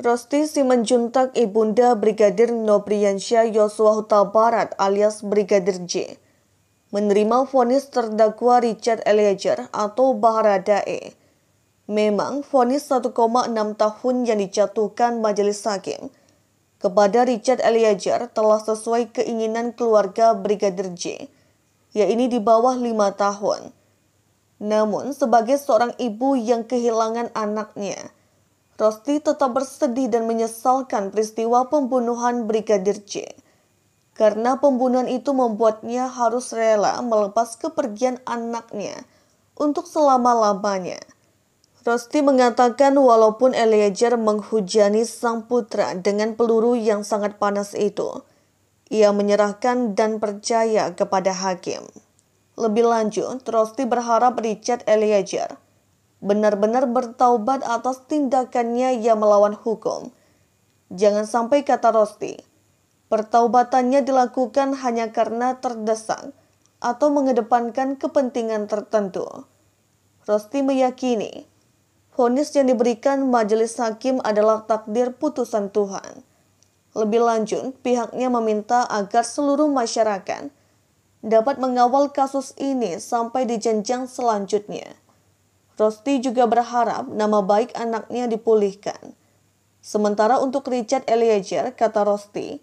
Rosti Simanjuntak Ibunda Brigadir Nopriyansyah Yosua Huta Barat alias Brigadir J menerima vonis terdakwa Richard Eliezer atau Baharadae. Memang vonis 1,6 tahun yang dijatuhkan majelis hakim kepada Richard Eliezer telah sesuai keinginan keluarga Brigadir J, yaitu di bawah lima tahun. Namun, sebagai seorang ibu yang kehilangan anaknya, Rosti tetap bersedih dan menyesalkan peristiwa pembunuhan Brigadir J. Karena pembunuhan itu membuatnya harus rela melepas kepergian anaknya untuk selama-lamanya. Rosti mengatakan walaupun Eliezer menghujani sang putra dengan peluru yang sangat panas itu, ia menyerahkan dan percaya kepada hakim. Lebih lanjut, Rosti berharap Richard Eliezer benar-benar bertaubat atas tindakannya yang melawan hukum. Jangan sampai kata Rosti, pertaubatannya dilakukan hanya karena terdesak atau mengedepankan kepentingan tertentu. Rosti meyakini, vonis yang diberikan majelis hakim adalah takdir putusan Tuhan. Lebih lanjut, pihaknya meminta agar seluruh masyarakat dapat mengawal kasus ini sampai di jenjang selanjutnya. Rosti juga berharap nama baik anaknya dipulihkan. Sementara untuk Richard Eliezer, kata Rosti,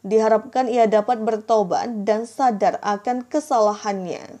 diharapkan ia dapat bertobat dan sadar akan kesalahannya.